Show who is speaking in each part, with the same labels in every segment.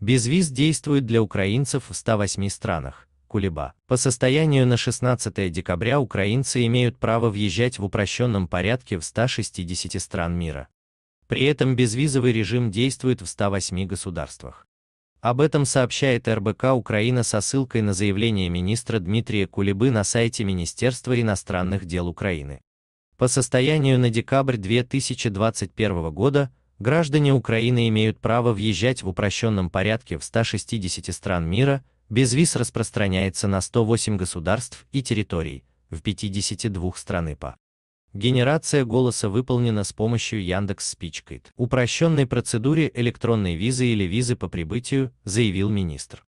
Speaker 1: Безвиз действует для украинцев в 108 странах. Кулеба. По состоянию на 16 декабря украинцы имеют право въезжать в упрощенном порядке в 160 стран мира. При этом безвизовый режим действует в 108 государствах. Об этом сообщает РБК Украина со ссылкой на заявление министра Дмитрия Кулебы на сайте Министерства иностранных дел Украины. По состоянию на декабрь 2021 года граждане Украины имеют право въезжать в упрощенном порядке в 160 стран мира, без виз. распространяется на 108 государств и территорий, в 52 страны по. Генерация голоса выполнена с помощью Яндекс Спичкайт. Упрощенной процедуре электронной визы или визы по прибытию, заявил министр.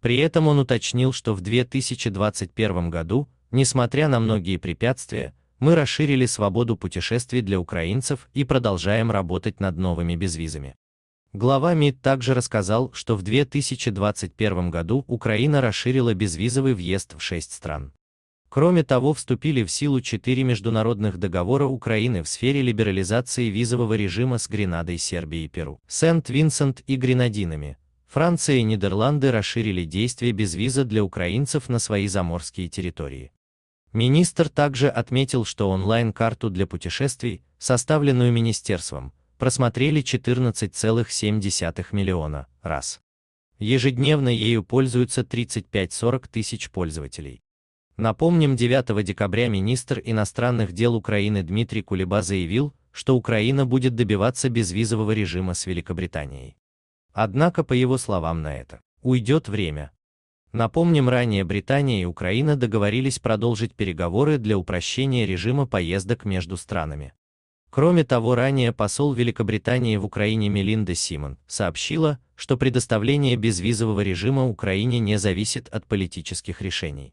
Speaker 1: При этом он уточнил, что в 2021 году, несмотря на многие препятствия, мы расширили свободу путешествий для украинцев и продолжаем работать над новыми безвизами. Глава МИД также рассказал, что в 2021 году Украина расширила безвизовый въезд в шесть стран. Кроме того, вступили в силу четыре международных договора Украины в сфере либерализации визового режима с Гренадой, Сербией и Перу, Сент-Винсент и Гренадинами. Франция и Нидерланды расширили действие безвиза для украинцев на свои заморские территории. Министр также отметил, что онлайн-карту для путешествий, составленную министерством, просмотрели 14,7 миллиона раз. Ежедневно ею пользуются 35-40 тысяч пользователей. Напомним, 9 декабря министр иностранных дел Украины Дмитрий Кулеба заявил, что Украина будет добиваться безвизового режима с Великобританией. Однако, по его словам, на это уйдет время, Напомним, ранее Британия и Украина договорились продолжить переговоры для упрощения режима поездок между странами. Кроме того, ранее посол Великобритании в Украине Мелинда Симон сообщила, что предоставление безвизового режима Украине не зависит от политических решений.